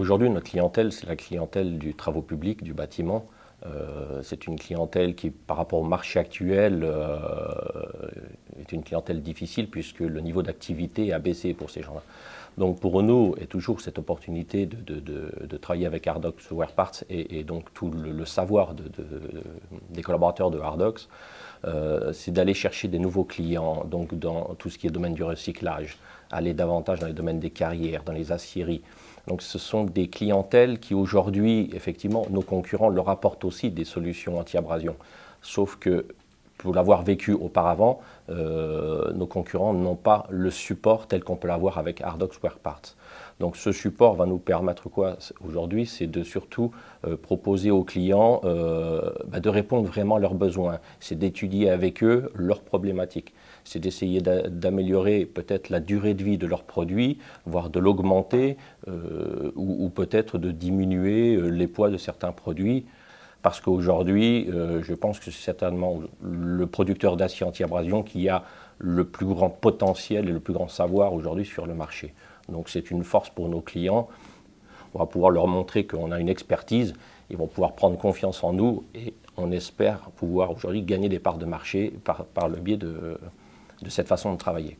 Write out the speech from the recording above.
Aujourd'hui, notre clientèle, c'est la clientèle du travaux public, du bâtiment. Euh, c'est une clientèle qui, par rapport au marché actuel, euh, est une clientèle difficile puisque le niveau d'activité a baissé pour ces gens-là. Donc pour nous, est toujours cette opportunité de, travailler avec Hardox Wear Parts et, donc tout le, le savoir des collaborateurs de Hardox euh, c'est d'aller chercher des nouveaux clients, donc dans tout ce qui est domaine du recyclage, aller davantage dans les domaines des carrières, dans les aciéries. Donc ce sont des clientèles qui aujourd'hui, effectivement, nos concurrents leur apportent aussi des solutions anti-abrasion. Sauf que pour l'avoir vécu auparavant, euh, nos concurrents n'ont pas le support tel qu'on peut l'avoir avec Hardox Wear Parts. Donc ce support va nous permettre quoi aujourd'hui C'est de surtout euh, proposer aux clients euh, bah, de répondre vraiment à leurs besoins. C'est d'étudier avec eux leurs problématiques. C'est d'essayer d'améliorer peut-être la durée de vie de leurs produits, voire de l'augmenter ou, ou peut-être de diminuer les poids de certains produits parce qu'aujourd'hui, euh, je pense que c'est certainement le producteur d'acier anti-abrasion qui a le plus grand potentiel et le plus grand savoir aujourd'hui sur le marché. Donc c'est une force pour nos clients. On va pouvoir leur montrer qu'on a une expertise, ils vont pouvoir prendre confiance en nous et on espère pouvoir aujourd'hui gagner des parts de marché par, le biais de cette façon de travailler.